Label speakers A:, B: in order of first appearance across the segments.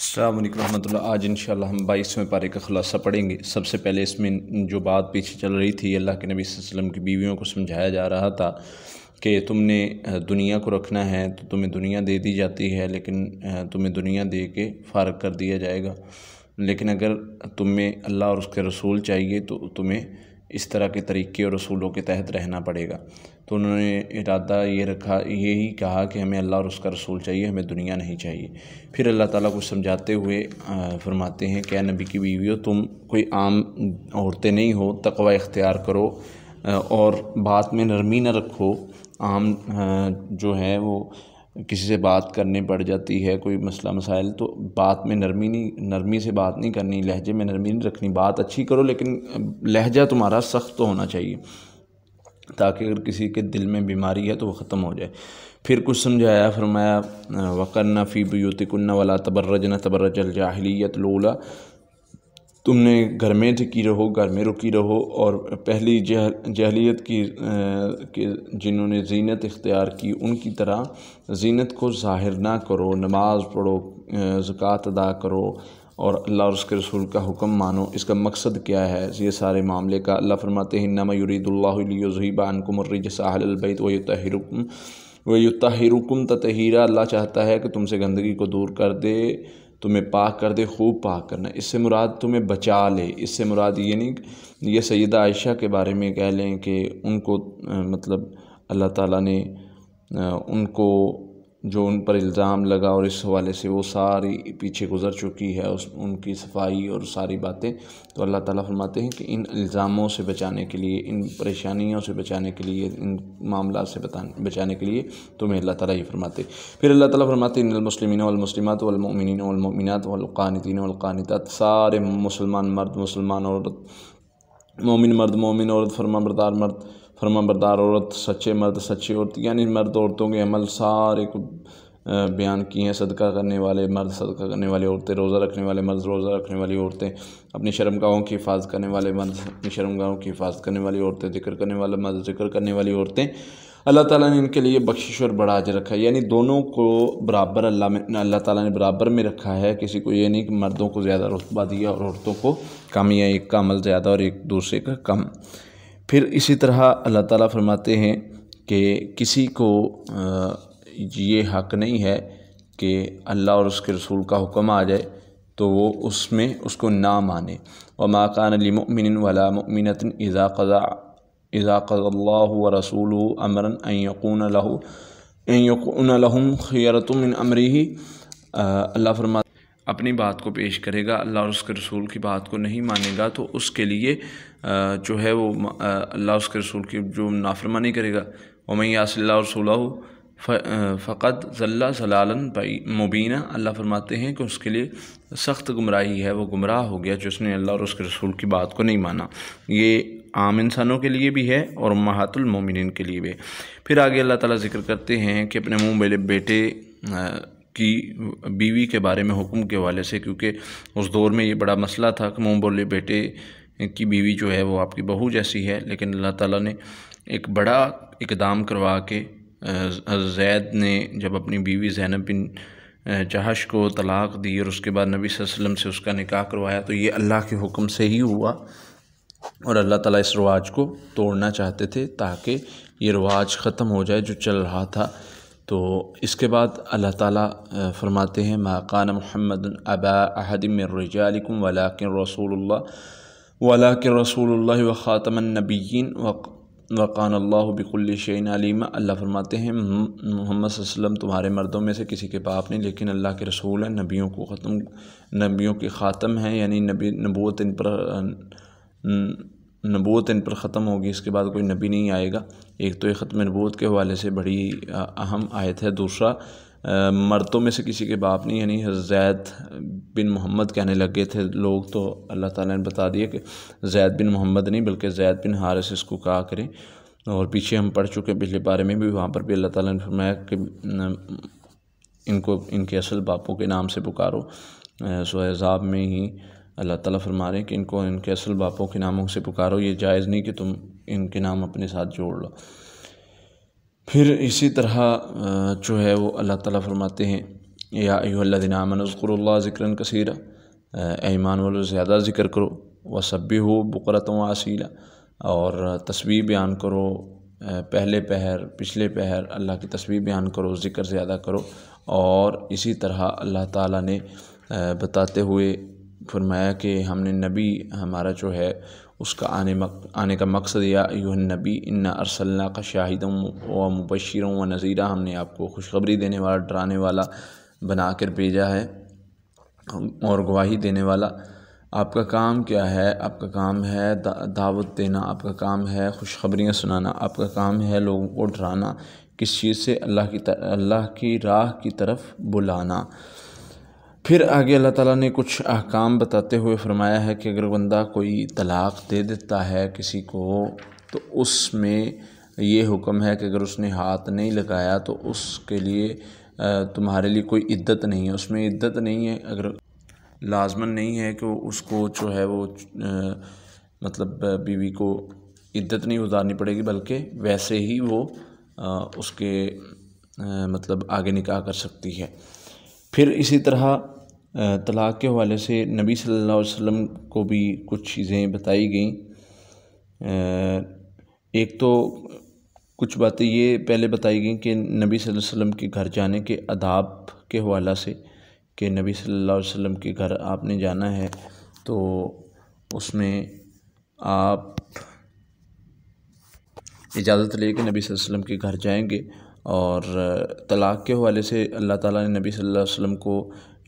A: अल्लाम आज इन हम बाईसवें पारे का खुलासा पढ़ेंगे सबसे पहले इसमें जो बात पीछे चल रही थी अल्लाह के नबी वसम की बीवियों को समझाया जा रहा था कि तुमने दुनिया को रखना है तो तुम्हें दुनिया दे दी जाती है लेकिन तुम्हें दुनिया दे के फारग कर दिया जाएगा लेकिन अगर तुम्हें अल्लाह और उसके रसूल चाहिए तो तुम्हें इस तरह के तरीक़े और रसूलों के तहत रहना पड़ेगा तो उन्होंने इरादा ये रखा यही कहा कि हमें अल्लाह और उसका रसूल चाहिए हमें दुनिया नहीं चाहिए फिर अल्लाह ताला को समझाते हुए फरमाते हैं क्या नबी की बीवी हो तुम कोई आम औरतें नहीं हो तकवा इख्तियार करो और बात में नरमी न रखो आम जो है वो किसी से बात करने पड़ जाती है कोई मसला मसाइल तो बात में नरमी नहीं नरमी से बात नहीं करनी लहजे में नरमी नहीं रखनी बात अच्छी करो लेकिन लहजा तुम्हारा सख्त तो होना चाहिए ताकि अगर किसी के दिल में बीमारी है तो वह ख़त्म हो जाए फिर कुछ समझाया फरमाया वकन्ना फ़ी युतिकन्ना वाला तबर्रजना तबर्रजल जाहलीत लोला तुमने घर में रुकी रहो घर में रुकी रहो और पहली जह जहलीत की के जिन्होंने जीनत इख्तियार की उनकी तरह जीनत को ज़ाहिर ना करो नमाज़ पढ़ो ज़क़़त अदा करो और अल्लाह और उसके रसूल का हुक्म मानो इसका मकसद क्या है ये सारे मामले का अल्लाह फरमाते हैं नमा युरीदुल्लाबानकुमर्रजसाहलबैत व तहरकुम व तहीरा ततहरा अल्लाह चाहता है कि तुमसे गंदगी को दूर कर दे तुम्हें पाक कर दे खूब पाक करना इससे मुराद तुम्हें बचा ले इससे मुराद ये नहीं ये सैदा आयशा के बारे में कह लें कि उनको मतलब अल्लाह ताला ने उनको जो उन पर इल्ज़ाम लगा और इस हवाले से वो सारी पीछे गुजर चुकी है उस उनकी सफाई और सारी बातें तो अल्लाह ताला फरमाते हैं कि इन इल्ज़ामों से बचाने के लिए इन परेशानियों से बचाने के लिए इन मामला से बचाने के लिए तुम्हें अल्लाह ताला ही फरमाते फिर अल्लाह ताला फरमाते इनमसलिमिन वलमसलिमत वमिन वमिनत वालकानदीन वालकानत सारे मुसलमान मर्द मुसलमान औरत मोमिन मर्द मोमिन औरत फरमा बरदार मर्द फरमाबरदार औरत सच्चे मर्द सच्ची औरत यानी मर्द औरतों के अमल सारे को बयान किए हैं सदका करने वाले मर्द सदका करने वाली औरतें रोज़ा रखने वाले मर्द रोज़ा रखने वाली औरतें अपनी शर्मगाहों की हिफाजत करने वाले मर्द अपनी शर्मगाहों की हिफाजत करने वाली औरतें जिक्र करने वाले मर्द जिक्र करने वाली औरतें अल्लाह ताला ने इनके लिए बख्शिश और बड़ा आज रखा है यानी दोनों को बराबर अल्लाह में अल्लाह ताला ने बराबर में रखा है किसी को ये नहीं कि मर्दों को ज़्यादा रुतबा दिया और औरतों को कम या एक का अमल ज़्यादा और एक दूसरे का कम फिर इसी तरह अल्लाह ताला फरमाते हैं कि किसी को ये हक नहीं है कि अल्लाह और उसके रसूल का हुक्म आ जाए तो वो उसमें उसको ना माने और माकान मुमिन वाला मुमिन इज़ा कज़ा व रसूल अमरन यकून लहू यकून अमरी अल्लाह फरमा अपनी बात को पेश करेगा अल्लाह और उसके रसूल की बात को नहीं मानेगा तो उसके लिए जो है वो अल्लाह उसके रसूल की जो नाफरमानी करेगा वमैया असल्ला रसूल फ़कत ज़ल्ला जलालन मुबीना अल्लाह फरमाते हैं कि उसके लिए सख्त गुमराही है वो गुमराह हो गया जिसने अल्लाह और उसके रसूल की बात को नहीं माना ये आम इंसानों के लिए भी है और महातुलमिन के लिए भी है फिर आगे अल्लाह ताला जिक्र करते हैं कि अपने मुँह मेरे बेटे की बीवी के बारे में हुक्म के हवाले से क्योंकि उस दौर में ये बड़ा मसला था कि मुँह बोले बेटे की बीवी जो है वो आपकी बहू जैसी है लेकिन अल्लाह ताला ने एक बड़ा इकदाम करवा के जैद ने जब अपनी बीवी जैनब बिन जहाश को तलाक़ दी और उसके बाद नबी वसम से उसका निकाह करवाया तो ये अल्लाह के हुक्म से ही हुआ और अल्लाह ताला इस रिवाज को तोड़ना चाहते थे ताकि ये रिवाज ख़त्म हो जाए जो चल रहा था तो इसके बाद अल्लाह ताला फरमाते हैं माकान महमद अबा अहदम रजालकुम वलाकिन रसूलुल्लाह वला के रसूल व ख़ातमनबीन वक़ान अल्लाह बिकुल शैन अल्लाह फरमाते हैं मोहम्मद वसलम तुम्हारे मर्दों में से किसी के बाप नहीं लेकिन अल्लाह के रसूल हैं नबियों को ख़त्म नबियों के ख़ातम हैं यानी नबी नबूत इन पर नबूत इन पर ख़त्म होगी इसके बाद कोई नबी नहीं आएगा एक तो ये ख़त्म नबूत के हवाले से बड़ी अहम आयत है दूसरा मर्दों में से किसी के बाप नहीं यानी जैद बिन मोहम्मद कहने लगे थे लोग तो अल्लाह ताला ने बता दिया कि जैद बिन मोहम्मद नहीं बल्कि जैद बिन हारिस इसको कहा करें और पीछे हम पढ़ चुके हैं पिछले बारे में भी वहाँ पर भी अल्लाह ताला ने फरमाया कि इनको इनके असल बापों के नाम से पुकारो सोहजाब में ही अल्लाह ताला फरमा रहे हैं कि इनको इनके असल बापों के नामों से पुकारो ये जायज़ नहीं कि तुम इनके नाम अपने साथ जोड़ लो फिर इसी तरह जो है वो अल्लाह ताला फरमाते हैं या अयोल्लादिन आमनज़कुरल्ला ज़िक्र कसीरा ईमान वालों ज़्यादा ज़िक्र करो व सब्बी हो बकरत वासीला और तस्वीर बयान करो पहले पहर पिछले पहर अल्लाह की तस्वीर बयान करो ज़िक्र ज़्यादा करो और इसी तरह अल्लाह ताला ने बताते हुए फरमाया कि हमने नबी हमारा जो है उसका आने मक, आने का मकसद या नबी इन्ना अरसल्ला का शाहिद व मुबशर व नज़ीरा हमने आपको खुशखबरी देने वाला डराने वाला बना कर भेजा है और गवाही देने वाला आपका काम क्या है आपका काम है दा, दावत देना आपका काम है खुशखबरियाँ सुनाना आपका काम है लोगों को डराना किस चीज़ से अल्लाह की अल्लाह की राह की तरफ बुलाना फिर आगे अल्लाह ताला ने कुछ अहकाम बताते हुए फरमाया है कि अगर बंदा कोई तलाक़ दे देता है किसी को तो उसमें ये हुक्म है कि अगर उसने हाथ नहीं लगाया तो उसके लिए तुम्हारे लिए कोई इद्दत नहीं है उसमें इद्दत नहीं है अगर लाजमन नहीं है कि उसको जो है वो मतलब बीवी को इद्दत नहीं उतारनी पड़ेगी बल्कि वैसे ही वो उसके मतलब आगे निकाह कर सकती है फिर इसी तरह तलाक़ के हवाले से नबी सल्लल्लाहु अलैहि वसल्लम को भी कुछ चीज़ें बताई गईं एक तो कुछ बातें ये पहले बताई गई कि नबी सल्लल्लाहु अलैहि वसल्लम के घर जाने के आदाब के हवाला से कि नबी सल्लल्लाहु अलैहि वसल्लम के घर आपने जाना है तो उसमें आप इजाज़त लेके नबी वसल्लम के घर जाएंगे और तलाक़ के हवाले से अल्लाह ताला ने नबी सल्लल्लाहु अलैहि वसल्लम को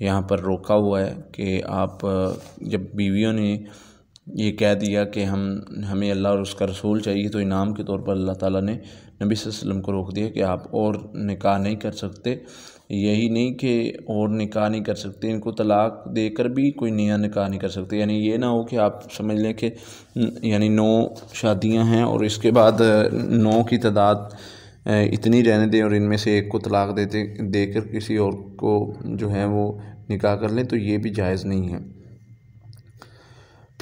A: यहाँ पर रोका हुआ है कि आप जब बीवियों ने ये कह दिया कि हम हमें अल्लाह और उसका रसूल चाहिए तो इनाम के तौर पर अल्लाह ताला ने नबी वसल्लम को रोक दिया कि आप और निकाह नहीं कर सकते यही नहीं कि और निकाह नहीं कर सकते इनको तलाक देकर भी कोई नया निकाह नहीं कर सकते यानी ये ना हो कि आप समझ लें कि यानी नौ शादियां हैं और इसके बाद नौ की तादाद इतनी रहने दें और इनमें से एक को तलाक देते देकर किसी और को जो है वो निकाह कर लें तो ये भी जायज़ नहीं है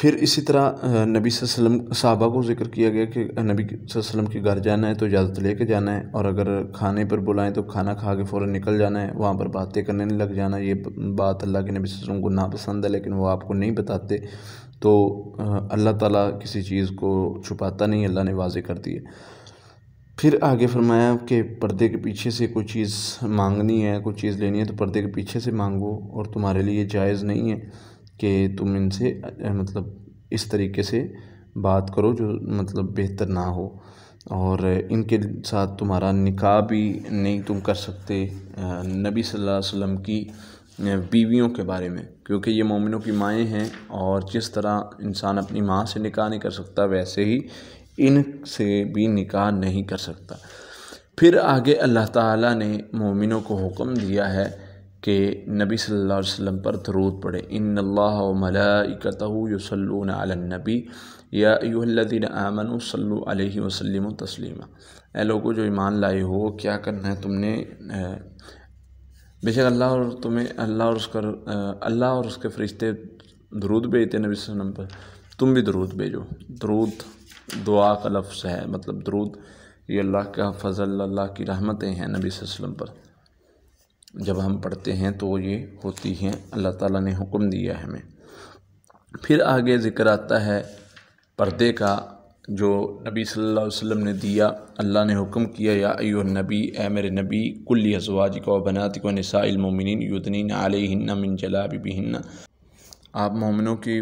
A: फिर इसी तरह नबी वसल्लम साहबा को जिक्र किया गया कि नबी वसम के घर जाना है तो इजाज़त ले कर जाना है और अगर खाने पर बुलाएं तो खाना खा के फ़ौर निकल जाना है वहाँ पर बातें करने लग जाना ये बात अल्लाह के नबी वसल्लम को नापसंद है लेकिन वो आपको नहीं बताते तो अल्लाह ताला किसी चीज़ को छुपाता नहीं अल्लाह ने वाजे कर दिए है फिर आगे फरमाया कि पर्दे के पीछे से कोई चीज़ मांगनी है कोई चीज़ लेनी है तो पर्दे के पीछे से मांगो और तुम्हारे लिए जायज़ नहीं है कि तुम इनसे मतलब इस तरीके से बात करो जो मतलब बेहतर ना हो और इनके साथ तुम्हारा निकाह भी नहीं तुम कर सकते नबी सल्लल्लाहु अलैहि वसल्लम की बीवियों के बारे में क्योंकि ये मोमिनों की माएँ हैं और जिस तरह इंसान अपनी माँ से निकाह नहीं कर सकता वैसे ही इन से भी निकाह नहीं कर सकता फिर आगे अल्लाह ताला ने मोमिनों को हुक्म दिया है कि नबी सल्लल्लाहु अलैहि वसल्लम पर दरूद पड़े इन अल्लाह मलाइकतहूसलून नबी या यूहल्लिन आमन सल्लु अलैहि वसल्लम तस्लीमा ए लोगों जो ईमान लाए हो क्या करना है तुमने बेशक अल्लाह और तुम्हें अल्लाह और उसका अल्लाह और उसके फरिश्ते दरूद भेजते नबी वसल्लम पर तुम भी दरूद भेजो दरूद दुआ का लफ्ज़ है मतलब दरूद ये अल्लाह का फ़जल अल्लाह की रहमतें हैं नबी वसल्लम पर जब हम पढ़ते हैं तो ये होती हैं अल्लाह ताला ने हुक्म दिया है हमें फिर आगे ज़िक्र आता है पर्दे का जो नबी सल्लल्लाहु अलैहि वसल्लम ने दिया अल्लाह ने हुक्म किया या अयो नबी ए मेरे नबी कुल्ली हजवाज को बनात को नसाइलमिन युदनिन आलिन मिन जलाबिबिन आप मोमिनों की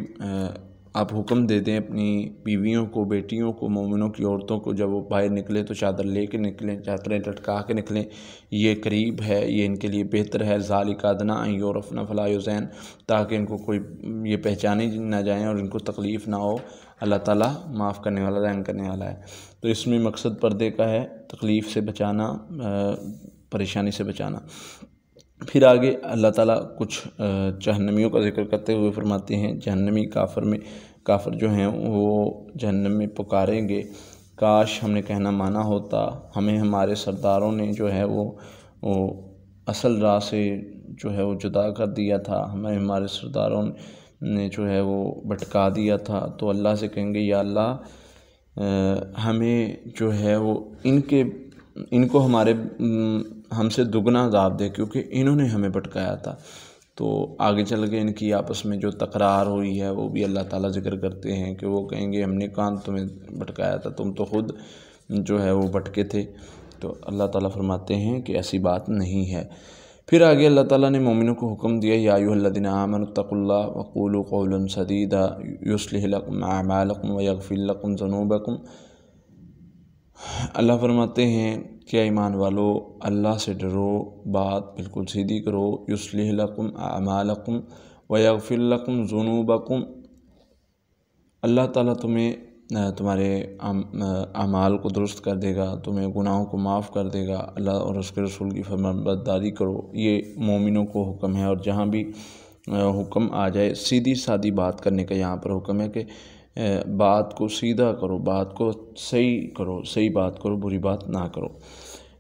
A: आप हुक्म दे दें अपनी बीवियों को बेटियों को मोमिनों की औरतों को जब वो बाहर निकलें तो चादर ले कर निकलें चादरें लटका के निकलें ये करीब है ये इनके लिए बेहतर है ज़ालिकादना फलाई हुसैन ताकि इनको कोई ये पहचाने ना जाएँ और इनको तकलीफ़ ना हो अल्लाह ताला माफ़ करने वाला रहम करने वाला है तो इसमें मकसद पर्दे का है तकलीफ़ से बचाना परेशानी से बचाना फिर आगे अल्लाह ताला कुछ जहन्नमियों का जिक्र करते हुए फरमाते हैं जहन्नमी काफर में काफर जो हैं वो जहन्नम में पुकारेंगे काश हमने कहना माना होता हमें हमारे सरदारों ने जो है वो, वो असल राह से जो है वो जुदा कर दिया था हमें हमारे सरदारों ने जो है वो भटका दिया था तो अल्लाह से कहेंगे या अल्लाह हमें जो है वो इनके इनको हमारे हमसे दुगना अजाब दे क्योंकि इन्होंने हमें भटकाया था तो आगे चल के इनकी आपस में जो तकरार हुई है वो भी अल्लाह ताला जिक्र करते हैं कि वो कहेंगे हमने कान तुम्हें भटकाया था तुम तो खुद जो है वो भटके थे तो अल्लाह ताला फरमाते हैं कि ऐसी बात नहीं है फिर आगे अल्लाह ताला ने मोमिनों को हुक्म दिया आमन आमनतकुल्ला वक़ूल कौल सदीदा युसलकम आमालकम वफ़िलकम जनूबकम अल्लाह फरमाते हैं क्या ईमान वालो अल्लाह से डरो बात बिल्कुल सीधी करो युसलकुम आमालकुम वयाफ़िलकुम जुनूबकुम अल्लाह ताला तुम्हें तुम्हारे अमाल को दुरुस्त कर देगा तुम्हें गुनाहों को माफ़ कर देगा अल्लाह और उसके रसूल की फरमाबरदारी करो ये मोमिनों को हुक्म है और जहाँ भी हुक्म आ जाए सीधी सादी बात करने का यहाँ पर हुक्म है कि बात को सीधा करो बात को सही करो सही बात करो बुरी बात ना करो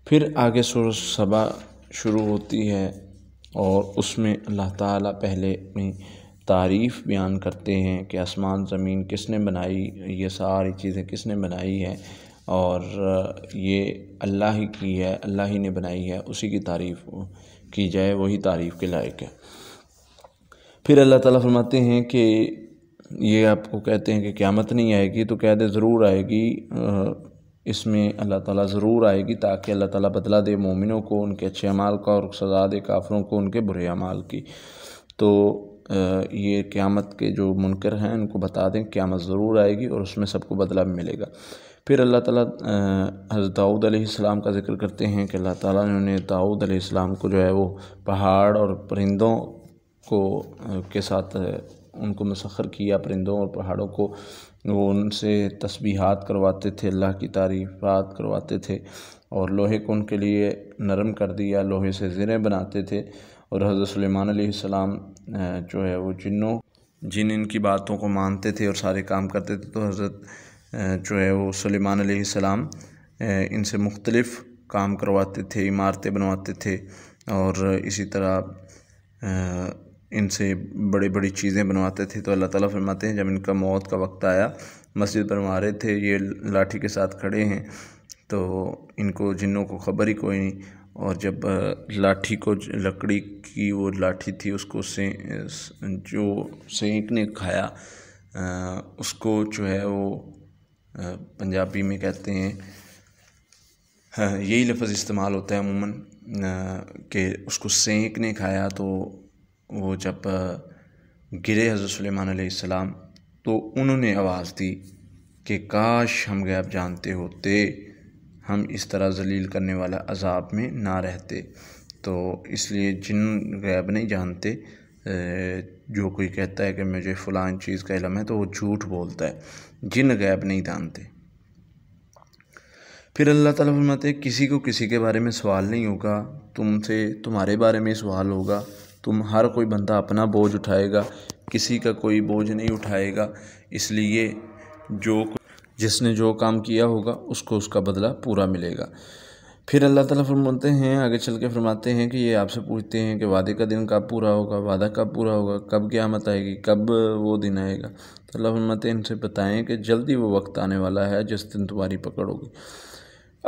A: फिर आगे सुर सभा शुरू होती है और उसमें अल्लाह ताला पहले में तारीफ़ बयान करते हैं कि आसमान ज़मीन किसने बनाई ये सारी चीज़ें किसने बनाई है और ये अल्लाह ही की है अल्लाह ही ने बनाई है उसी की तारीफ़ की जाए वही तारीफ़ के लायक है फिर अल्लाह ताला फरमाते हैं कि ये आपको कहते हैं कि क़्यामत नहीं आएगी तो कह दे ज़रूर आएगी इसमें अल्लाह ताला ज़रूर आएगी ताकि अल्लाह ताला बदला दे मोमिनों को उनके अच्छे अमाल का और सजा दे काफरों को उनके बुरे अमाल की तो ये क़्यामत के जो मुनकर हैं उनको बता दें क़्यामत ज़रूर आएगी और उसमें सबको बदला मिलेगा फिर अल्लाह ताला हज़रत दाऊद अलैहिस्सलाम का जिक्र करते हैं कि अल्लाह ताला ने उन्हें दाऊद अलैहिस्सलाम को जो है वो पहाड़ और परिंदों को के साथ उनको मसखर किया परिंदों और पहाड़ों को वो उनसे तस्बीहात करवाते थे अल्लाह की तारीफ़ात करवाते थे और लोहे को उनके लिए नरम कर दिया लोहे से ज़िरे बनाते थे और हज़रत सलेमान सलाम जो है वो जिनों जिन इनकी बातों को मानते थे और सारे काम करते थे तो हज़रत जो है वो सलेमान सलाम इनसे मुख्तलफ़ काम करवाते थे इमारतें बनवाते थे और इसी तरह इनसे बड़ी बड़ी चीज़ें बनवाते थे तो अल्लाह ताला फरमाते हैं जब इनका मौत का वक्त आया मस्जिद पर मारे थे ये लाठी के साथ खड़े हैं तो इनको जिन्हों को खबर ही कोई नहीं और जब लाठी को लकड़ी की वो लाठी थी उसको से जो सेंक ने खाया आ, उसको जो है वो पंजाबी में कहते हैं हाँ, यही लफ्ज़ इस्तेमाल होता है अमूमन कि उसको सेंक ने खाया तो वो जब गिरे हज़रत सुलेमान तो उन्होंने आवाज़ दी कि काश हम गैब जानते होते हम इस तरह जलील करने वाला अजाब में ना रहते तो इसलिए जिन गैब नहीं जानते जो कोई कहता है कि मुझे फ़लान चीज़ का इलम है तो वो झूठ बोलता है जिन गैब नहीं जानते फिर अल्लाह ताला फरमाते किसी को किसी के बारे में सवाल नहीं होगा तुमसे तुम्हारे बारे में सवाल होगा तुम हर कोई बंदा अपना बोझ उठाएगा किसी का कोई बोझ नहीं उठाएगा इसलिए जो जिसने जो काम किया होगा उसको उसका बदला पूरा मिलेगा फिर अल्लाह ताला फरमाते हैं आगे चल के फरमाते हैं कि ये आपसे पूछते हैं कि वादे का दिन कब पूरा होगा वादा कब पूरा होगा कब क्यामत आएगी कब वो दिन आएगा तो अल्लाह फरमाते हैं इनसे बताएं कि जल्दी वो वक्त आने वाला है जिस दिन तुम्हारी पकड़ होगी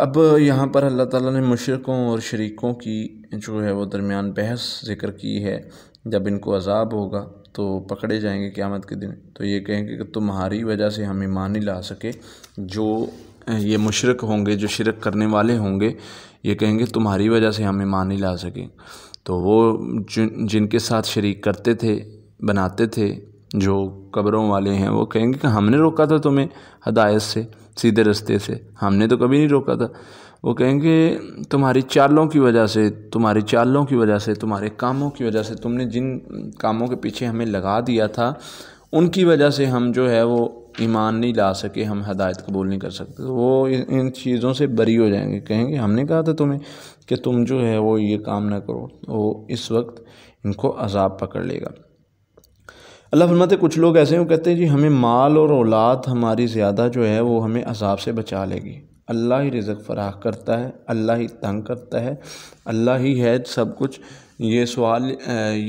A: अब यहाँ पर अल्लाह ताला ने मुशरक़ों और शरीकों की जो है वो दरमियान बहस ज़िक्र की है जब इनको अजाब होगा तो पकड़े जाएंगे क़्यामत के दिन तो ये कहेंगे कि तुम्हारी वजह से हम ईमान नहीं ला सके जो ये मुशरक होंगे जो शिरक करने वाले होंगे ये कहेंगे तुम्हारी वजह से हम ईमान नहीं ला सकें तो वो जिन जिनके साथ शरीक करते थे बनाते थे जो कब्रों वाले हैं वो कहेंगे कि हमने रोका था तुम्हें हदायत से सीधे रास्ते से हमने तो कभी नहीं रोका था वो कहेंगे तुम्हारी चालों की वजह से तुम्हारी चालों की वजह से तुम्हारे कामों की वजह से तुमने जिन कामों के पीछे हमें लगा दिया था उनकी वजह से हम जो है वो ईमान नहीं ला सके हम हदायत कबूल नहीं कर सकते तो वो इन चीज़ों से बरी हो जाएंगे कहेंगे हमने कहा था तुम्हें कि तुम जो है वो ये काम ना करो वो इस वक्त इनको अजाब पकड़ लेगा अल्लाह फरमाते कुछ लोग ऐसे हैं कहते हैं जी हमें माल और औलाद हमारी ज़्यादा जो है वो हमें अजाब से बचा लेगी अल्लाह ही रिजक फराह करता है अल्लाह ही तंग करता है अल्लाह ही है सब कुछ ये सवाल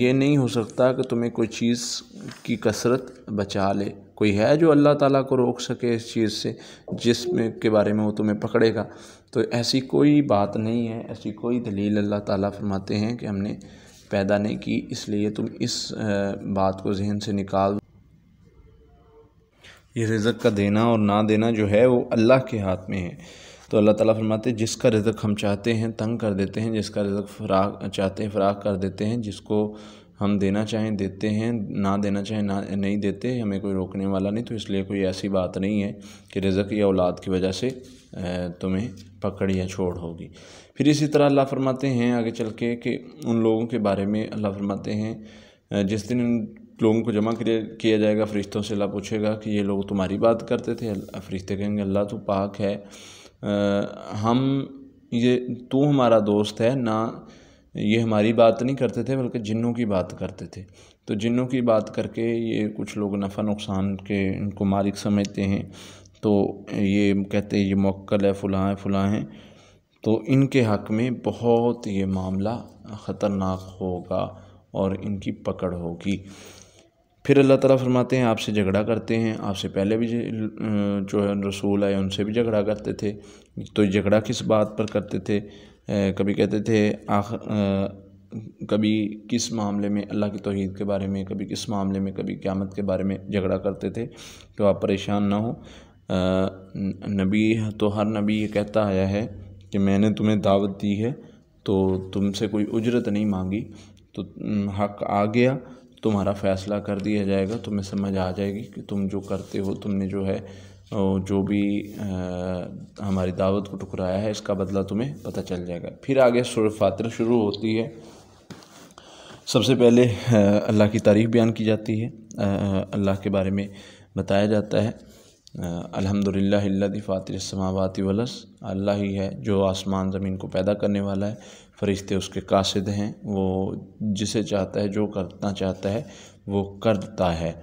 A: ये नहीं हो सकता कि तुम्हें कोई चीज़ की कसरत बचा ले कोई है जो अल्लाह ताला को रोक सके इस चीज़ से जिसमें के बारे में वो तुम्हें पकड़ेगा तो ऐसी कोई बात नहीं है ऐसी कोई दलील अल्लाह ताला फरमाते हैं कि हमने पैदा नहीं की इसलिए तुम इस बात को जहन से निकाल ये रिज़क का देना और ना देना जो है वो अल्लाह के हाथ में है तो अल्लाह ताला फरमाते हैं जिसका रिज़क हम चाहते हैं तंग कर देते हैं जिसका रिज़क फराग चाहते हैं फराग कर देते हैं जिसको हम देना चाहें देते हैं ना देना चाहें ना नहीं देते हमें कोई रोकने वाला नहीं तो इसलिए कोई ऐसी बात नहीं है कि रिज़क या औलाद की वजह से तुम्हें पकड़ या छोड़ होगी फिर इसी तरह अल्लाह फरमाते हैं आगे चल के कि उन लोगों के बारे में अल्लाह फरमाते हैं जिस दिन उन लोगों को जमा किया जाएगा फरिश्तों से अल्लाह पूछेगा कि ये लोग तुम्हारी बात करते थे फरिश्ते कहेंगे अल्लाह तो पाक है आ, हम ये तू हमारा दोस्त है ना ये हमारी बात नहीं करते थे बल्कि जिन्हों की बात करते थे तो जिन्हों की बात करके ये कुछ लोग नफ़ा नुकसान के इनको मालिक समझते हैं तो ये कहते हैं ये मक्ल है फ़लाँ हैं फ़लाँ हैं तो इनके हक़ में बहुत ये मामला ख़तरनाक होगा और इनकी पकड़ होगी फिर अल्लाह ताला फरमाते हैं आपसे झगड़ा करते हैं आपसे पहले भी जो है रसूल आए उनसे भी झगड़ा करते थे तो झगड़ा किस बात पर करते थे कभी कहते थे आख कभी किस मामले में अल्लाह की तोहद के बारे में कभी किस मामले में कभी क़्यामत के बारे में झगड़ा करते थे तो आप परेशान ना हो नबी तो हर नबी ये कहता आया है कि मैंने तुम्हें दावत दी है तो तुमसे कोई उजरत नहीं मांगी तो हक आ गया तुम्हारा फ़ैसला कर दिया जाएगा तुम्हें समझ आ जाएगी कि तुम जो करते हो तुमने जो है जो भी आ, हमारी दावत को टुकराया है इसका बदला तुम्हें पता चल जाएगा फिर आगे सुर फातर शुरू होती है सबसे पहले अल्लाह की तारीफ़ बयान की जाती है अल्लाह के बारे में बताया जाता है अलहमदिल्ला फ़ातिर समावत वलस अल्लाह ही है जो आसमान ज़मीन को पैदा करने वाला है फ़रिश्ते उसके कासिद हैं वो जिसे चाहता है जो करना चाहता है वो करता है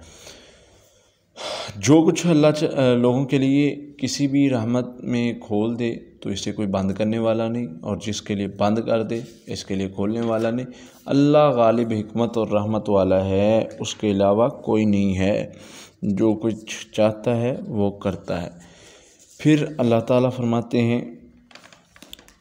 A: जो कुछ अल्लाह लोगों के लिए किसी भी रहमत में खोल दे तो इसे कोई बंद करने वाला नहीं और जिसके लिए बंद कर दे इसके लिए खोलने वाला नहीं अल्लाह गालिब हमत और रहमत वाला है उसके अलावा कोई नहीं है जो कुछ चाहता है वो करता है फिर अल्लाह ताला फरमाते हैं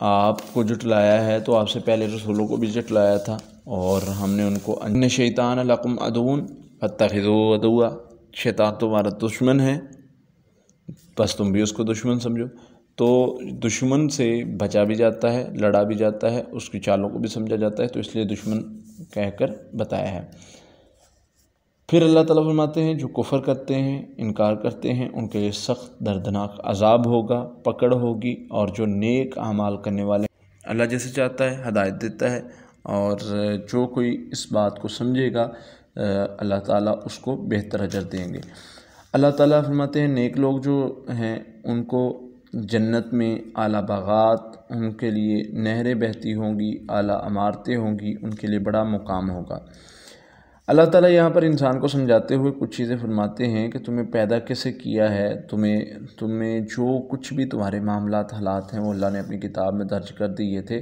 A: आपको जुटलाया है तो आपसे पहले रसूलों को भी जुटलाया था और हमने उनको अन्य अं-, शैतान लकम अदून फतखो अदुआ शैतान तुम्हारा दुश्मन है बस तुम भी उसको दुश्मन समझो तो दुश्मन से बचा भी जाता है लड़ा भी जाता है उसकी चालों को भी समझा जाता है तो इसलिए दुश्मन कहकर बताया है फिर अल्लाह ताला फरमाते हैं जो कुफर करते हैं इनकार करते हैं उनके लिए सख्त दर्दनाक अजाब होगा पकड़ होगी और जो नेक अमाल करने वाले अल्लाह जैसे चाहता है हदायत देता है और जो कोई इस बात को समझेगा अल्लाह ताला उसको बेहतर अजर देंगे अल्लाह ताला फरमाते हैं नेक लोग जो हैं उनको जन्नत में आला बाग़ात उनके लिए नहरें बहती होंगी आला अमारतें होंगी उनके लिए बड़ा मुकाम होगा अल्लाह ताला यहाँ पर इंसान को समझाते हुए कुछ चीज़ें फरमाते हैं कि तुम्हें पैदा कैसे किया है तुम्हें तुम्हें जो कुछ भी तुम्हारे मामला हालात हैं वो अल्लाह ने अपनी किताब में दर्ज कर दिए थे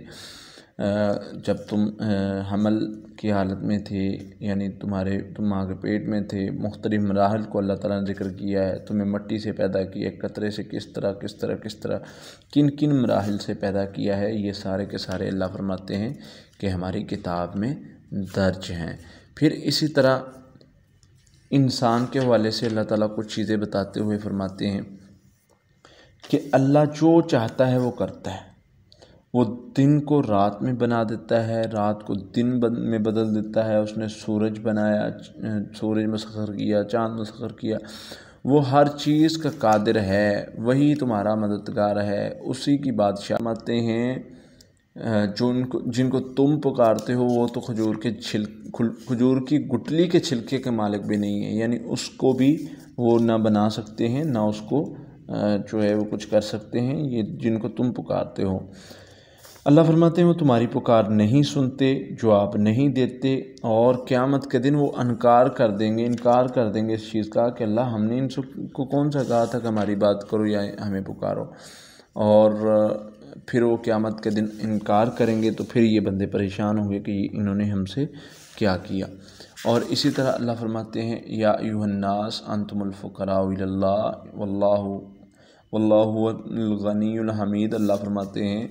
A: जब तुम हमल की हालत में थे यानी तुम्हारे तुम माँ के पेट में थे मुख्तलिफ़ मराहल को अल्लाह ताला ने ज़िक्र किया है तुम्हें मट्टी से पैदा किया कतरे से किस तरह किस तरह किस तरह किन किन मराहल से पैदा किया है ये सारे के सारे अल्लाह फरमाते हैं कि हमारी किताब में दर्ज हैं फिर इसी तरह इंसान के हवाले से अल्लाह ताला कुछ चीज़ें बताते हुए फरमाते हैं कि अल्लाह जो चाहता है वो करता है वो दिन को रात में बना देता है रात को दिन में बदल देता है उसने सूरज बनाया सूरज मसखर किया चाँद मसखर किया वो हर चीज़ का कादिर है वही तुम्हारा मददगार है उसी की बादशाह मानते हैं जो उनको जिनको तुम पुकारते हो वो तो खजूर के छिल खजूर की गुटली के छिलके के मालिक भी नहीं है यानी उसको भी वो ना बना सकते हैं ना उसको जो है वो कुछ कर सकते हैं ये जिनको तुम पुकारते हो अल्लाह फरमाते हैं वो तुम्हारी पुकार नहीं सुनते जो आप नहीं देते और क़्यामत के दिन वो अनकार कर देंगे इनकार कर देंगे इस चीज़ का कि अल्लाह हमने इन को कौन सा कहा था कि हमारी बात करो या हमें पुकारो और फिर वो क़्यामत के दिन इनकार करेंगे तो फिर ये बंदे परेशान होंगे कि इन्होंने हमसे क्या किया और इसी तरह अल्लाह फरमाते हैं या यूहन्नास अंतमफ़रा वल्ला वल्लागनी हमीद अल्लाह फरमाते हैं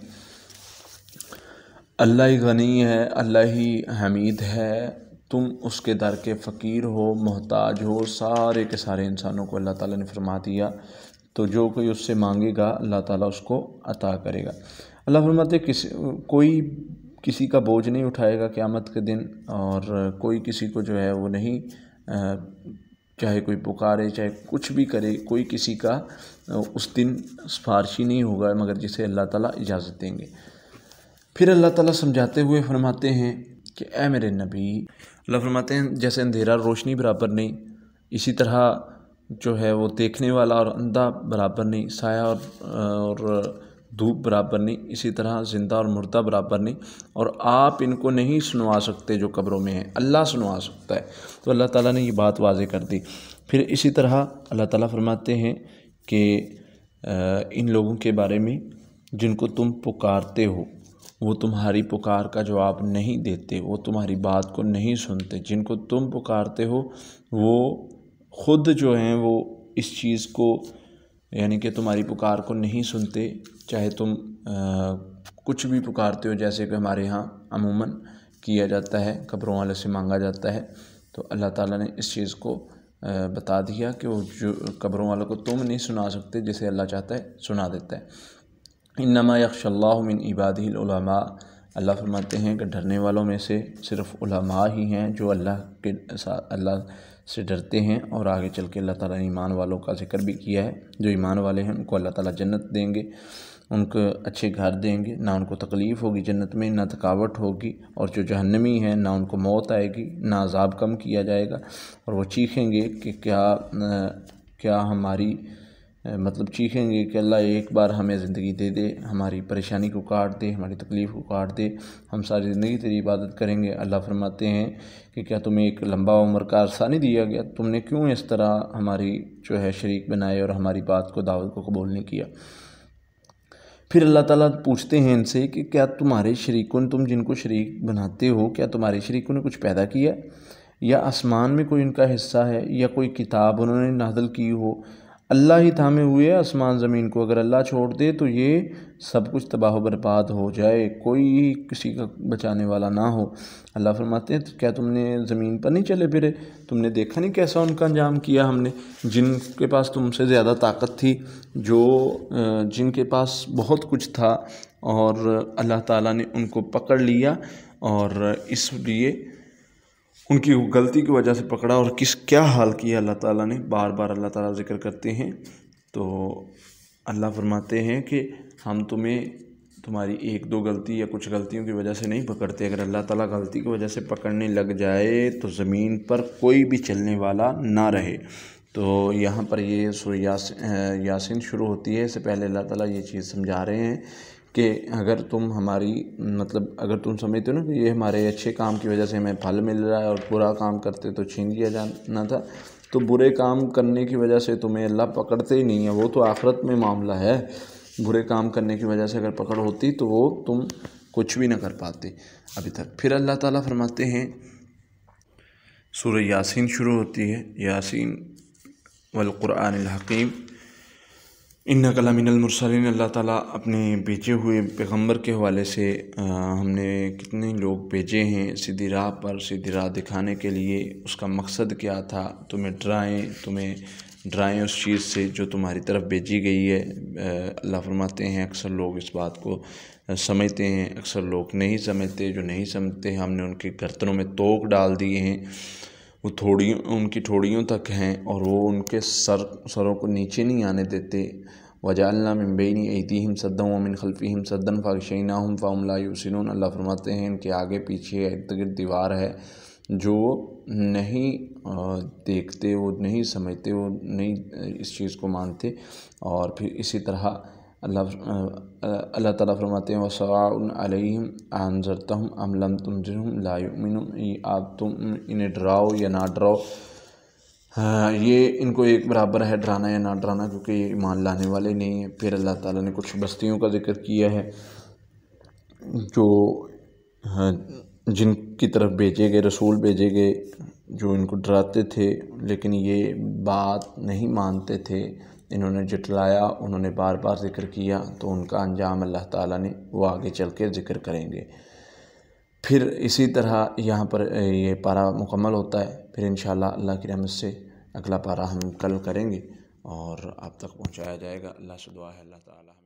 A: अल्लाह ही गनी है अल्लाह ही हमीद है तुम उसके दर के फ़कीर हो मोहताज हो सारे के सारे इंसानों को अल्लाह ताला ने फरमा दिया तो जो कोई उससे मांगेगा अल्लाह ताला उसको अता करेगा अल्लाह फरमाते किसी कोई किसी का बोझ नहीं उठाएगा क़्यामत के दिन और कोई किसी को जो है वो नहीं चाहे कोई पुकारे चाहे कुछ भी करे कोई किसी का उस दिन सिफारशी नहीं होगा मगर जिसे अल्लाह ताला इजाज़त देंगे फिर अल्लाह ताला समझाते हुए फरमाते हैं कि ए मेरे नबी अल्लाह फरमाते हैं जैसे अंधेरा रोशनी बराबर नहीं इसी तरह जो है वो देखने वाला और अंधा बराबर नहीं साया और, और धूप बराबर नहीं इसी तरह ज़िंदा और मुर्दा बराबर नहीं और आप इनको नहीं सुनवा सकते जो कब्रों में हैं अल्लाह सुनवा सकता है तो अल्लाह ताला ने ये बात वाजे कर दी फिर इसी तरह अल्लाह ताला फरमाते हैं कि इन लोगों के बारे में जिनको तुम पुकारते हो वो तुम्हारी पुकार का जवाब नहीं देते वो तुम्हारी बात को नहीं सुनते जिनको तुम पुकारते हो वो खुद जो हैं वो इस चीज़ को यानी कि तुम्हारी पुकार को नहीं सुनते चाहे तुम आ, कुछ भी पुकारते हो जैसे कि हमारे यहाँ अमूमन किया जाता है कब्रों वाले से मांगा जाता है तो अल्लाह ताला ने इस चीज़ को बता दिया कि वो जो कब्रों वालों को तुम नहीं सुना सकते जिसे अल्लाह चाहता है सुना देता है इनमा यक्षमिन इबादीमा अल्लाह फरमाते हैं कि डरने वालों में से सिर्फ उलमा ही हैं जो अल्लाह के साथ अल्लाह से डरते हैं और आगे चल के अल्लाह ताला ईमान वालों का जिक्र भी किया है जो ईमान वाले हैं उनको अल्लाह ताला जन्नत देंगे उनको अच्छे घर देंगे ना उनको तकलीफ़ होगी जन्नत में ना थकावट होगी और जो जहन्नमी है ना उनको मौत आएगी ना अजाब कम किया जाएगा और वो चीखेंगे कि क्या क्या हमारी मतलब चीखेंगे कि अल्लाह एक बार हमें ज़िंदगी दे दे हमारी परेशानी को काट दे हमारी तकलीफ़ को काट दे हम सारी ज़िंदगी तेरी इबादत करेंगे अल्लाह फरमाते हैं कि क्या तुम्हें एक लंबा उम्र का अरसा नहीं दिया गया तुमने क्यों इस तरह हमारी जो है शरीक बनाए और हमारी बात को दावत को कबूल नहीं किया फिर अल्लाह ताला पूछते हैं इनसे कि क्या तुम्हारे शरीकों ने तुम जिनको शरीक बनाते हो क्या तुम्हारे शरीकों ने कुछ पैदा किया या आसमान में कोई उनका हिस्सा है या कोई किताब उन्होंने नादल की हो अल्लाह ही थामे हुए आसमान ज़मीन को अगर अल्लाह छोड़ दे तो ये सब कुछ तबाह बर्बाद हो जाए कोई किसी का बचाने वाला ना हो अल्लाह फरमाते हैं तो क्या तुमने ज़मीन पर नहीं चले फिरे तुमने देखा नहीं कैसा उनका अंजाम किया हमने जिनके पास तुमसे ज़्यादा ताकत थी जो जिनके पास बहुत कुछ था और अल्लाह ताला ने उनको पकड़ लिया और इसलिए उनकी गलती की वजह से पकड़ा और किस क्या हाल किया अल्लाह ताला ने बार बार अल्लाह ताला ज़िक्र करते हैं तो अल्लाह फरमाते हैं कि हम तुम्हें तुम्हारी एक दो गलती या कुछ गलतियों की वजह से नहीं पकड़ते अगर अल्लाह ताला गलती की वजह से पकड़ने लग जाए तो ज़मीन पर कोई भी चलने वाला ना रहे तो यहाँ पर ये सूर्य यासिन शुरू होती है इससे पहले अल्लाह ताला ये चीज़ समझा रहे हैं कि अगर तुम हमारी मतलब अगर तुम समझते हो ना कि ये हमारे अच्छे काम की वजह से हमें फल मिल रहा है और बुरा काम करते तो छीन लिया जाना था तो बुरे काम करने की वजह से तुम्हें अल्लाह पकड़ते ही नहीं है वो तो आखरत में मामला है बुरे काम करने की वजह से अगर पकड़ होती तो वो तुम कुछ भी ना कर पाते अभी तक फिर अल्लाह ताला फरमाते हैं सूर्य यासीन शुरू होती है यासीन वलक़ुरान हकीम इन कलामिनल मुरसलिन अल्लाह ताला अपने भेजे हुए पैगंबर के हवाले से आ, हमने कितने लोग भेजे हैं सीधी राह पर सीधी राह दिखाने के लिए उसका मकसद क्या था तुम्हें डराएं तुम्हें डराएं उस चीज़ से जो तुम्हारी तरफ भेजी गई है अल्लाह फरमाते हैं अक्सर लोग इस बात को समझते हैं अक्सर लोग नहीं समझते जो नहीं समझते हमने उनके गर्तनों में तोक डाल दिए हैं वो थोड़ी उनकी थोड़ियों तक हैं और वो उनके सर सरों को नीचे नहीं आने देते वजालना मिम्बैन ऐदीम सद्दम वमिन हिम सद्दन फ़ाकशीना हम फाउमला यूसिन अल्लाह फरमाते हैं इनके आगे पीछे इर्द गिर्द दीवार है जो नहीं देखते वो नहीं समझते वो नहीं इस चीज़ को मानते और फिर इसी तरह अल्लाह ताला फरमाते हैं वसाउलम आनजरतम अमलम तुम जुम लामिन आप तुम इन्हें डराओ या ना डराओ ये इनको एक बराबर है डराना या ना डराना क्योंकि ये ईमान लाने वाले नहीं हैं फिर अल्लाह ताला ने कुछ बस्तियों का जिक्र किया है जो जिनकी तरफ भेजे गए रसूल भेजे गए जो इनको डराते थे लेकिन ये बात नहीं मानते थे इन्होंने जुटलाया उन्होंने बार बार ज़िक्र किया तो उनका अंजाम अल्लाह ताला ने वो आगे चल के ज़िक्र करेंगे फिर इसी तरह यहाँ पर ये पारा मुकम्मल होता है फिर इन अल्लाह की रहमत से अगला पारा हम कल करेंगे और आप तक पहुँचाया जाएगा अल्लाह से दुआ है अल्लाह ताली